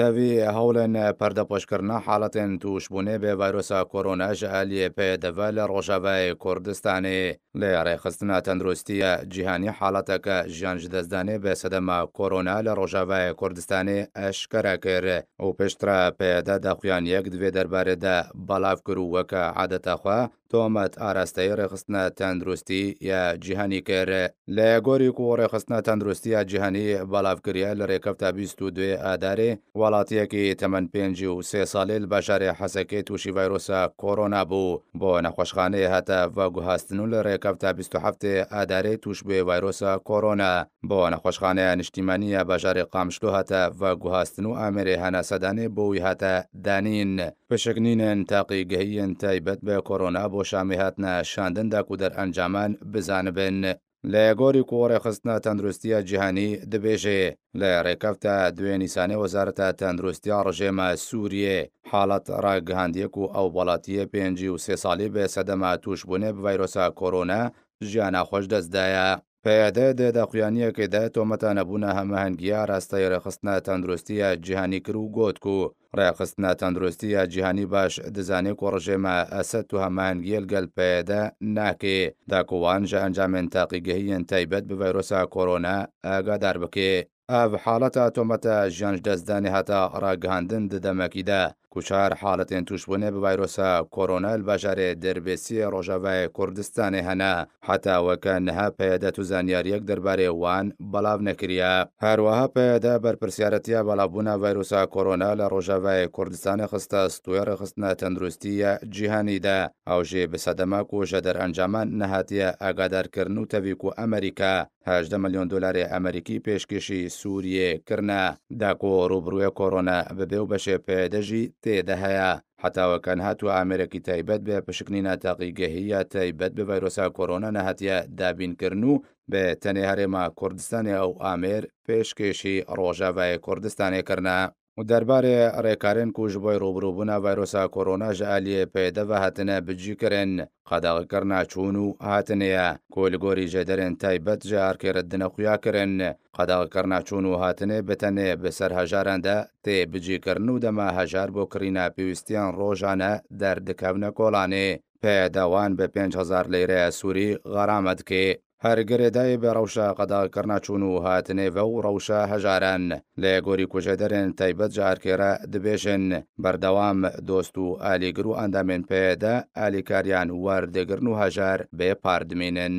تەوی هەوڵێن پەردەپۆشکردنا حالڵەتێن تووشبوونێ بێ ڤایرۆسا کۆرۆناژ ئەلیە پێدەڤە لە ڕۆژاوای کوردستانی لێ ڕێخستنا تەندروستیە جیهانی حالڵەتەکە ژیانج دەستدانێ بێ سەدەما کۆرۆنا لە ڕۆژاوای کوردستانی ئەشکەرە کرد و پێشترا پێدا داخویان یەک دوێ دەربارەدا بەڵاو کرد وەکە عادەتەخوا تۆمەت ئاراستەی ڕێخستنە تەندروستی یا جیهانی کێرە لە گۆری و ڕێخستنە تەندروستی یا جیهانی بەڵافکرە لە ڕێکەفتا 22 ئادارێ وڵاتیەکی تەمەەن پێنج و سێ ساڵێ لە بەشارێ حەسەکەی تووشی ڤایرۆسە کۆرۆنا بوو بۆ نەخۆشخانەیە هاتە ڤگوهاستن و لە ڕێکەفتا 27ێ ئادارەی توش بێ ڤایرۆسە کۆرۆنا بۆ نەخۆشخانەیە نیشتیمانیە بەژارێ قامشتو هاتە ڤگوهاستن و ئامێرێ هەناسەدانێ بۆی هاتە دانین پشکنینەن تاقی گەهیەن تایبەت بە کۆرۆنا بۆ ئۆشامی هاتنە شاندندا و دەرئەنجامان بزانبن. لە یگۆری کۆڕێ خستنە تەندروستیە جیهانی دەبێژێ لە ڕێکەفتە دوێنیسانی وەزارەتە تەندروستیا ڕژێمە سووریێ حاڵەت ڕاگەهاندیەک و ئەو وڵاتیە پێنج و سێ ساڵی بێ سەدەما توش بوونێ ڤایرۆسا کۆرۆنا ژیانە خۆش دەستدایە. پەیادە دێداقییانیەکەدا تۆمەتانەبوونا هەمەهنگگیە ڕاستای ڕێخستنا تەندروستیە جیهانی کرد و گۆت و ڕێخستنا تەندروستیە جیهانی باش دزانێک و ڕژێمە ئەسەت و هەمانگیل گەل پەیەدە ناکێ داکووانژە ئەنجامێن تاقیگەهیەن تایبەت بە ڤایرۆسا کۆرۆنا ئاگادار بکێ ئاڤ حاڵەتە تۆمەتە ژیانش دەستدانی هەتا ڕاگەاندن ددەمەکیدا کوچار حالەتێن توشبوونێ بڤایرۆسە کۆرۆنەل بەژارێ دەربێسی ڕۆژەڤای کوردستانی هەنا حتاوەکە نەها پێدە تو زانیاریەک دەربارێ وان بەڵاو نەکرە هەروەها پێدا بەرپسیارەتە بەڵاوبوونا ڤایرۆسا کۆرۆنا لە ڕۆژەڤای کوردستانی خستە ستوێرە خستنە تەندروستیە جیهانیدا ئەوژێ بەسەدەما کۆژە دەرەنجامان نەهاتیە ئاگادارکردن و تەویک و ئەمریکا هەدە ملیۆن دلاری ئەمریکی پێشکشی سووریێ کردە داکۆ ڕوبرووی کۆڕۆنا بەبێ و بەشێ پێدەژی تێدە هەیە حتاوەکان هاتووە ئامرێکی تایبەت بێ پشکنی ناتاقیگەهەیە تایبەت بە ڤایرۆسا کۆرۆنا نەهەتە دابینکردن و بێ تەنێ هەرێما کوردستانی ئەو ئامێر پێشکێشی ڕۆژاوای کوردستانی کردە. و دەربارێ ڕێکارن کوژ بۆی ڕوبروبوونا ڤایرۆسا کۆرۆنا ژە ئالیە پێدەڤە هاتنە بجیکردن قەداغەکەر ناچوون و هاتنەیە کۆلگۆری ژێدەرێن تایبەت ژە ئارکێرەدنە خویاکردن قەداغەکەر ناچوون و هاتنێ بتەنێ بەسەر هەژاراندا تێ بجیکردن و دەما هەژار بۆ کڕینا پێویستیان ڕۆژانە دەردکەونە کۆڵانێ پێداوان بە 5هزار لەیرە سووری غەرامەتکێ هەرگرێدای بە ڕەوشە قەداکردناچوون و هاتنێڤە و ڕەوشە هەژاران لە گۆری کوژە دەرێن تایبەت جارکێرە دەبێژن بەردەوام دۆست و ئالیگر و ئەندامێن پێدا ئالیکاریان وەردەگرن و هەژار بێ پاردمێنن.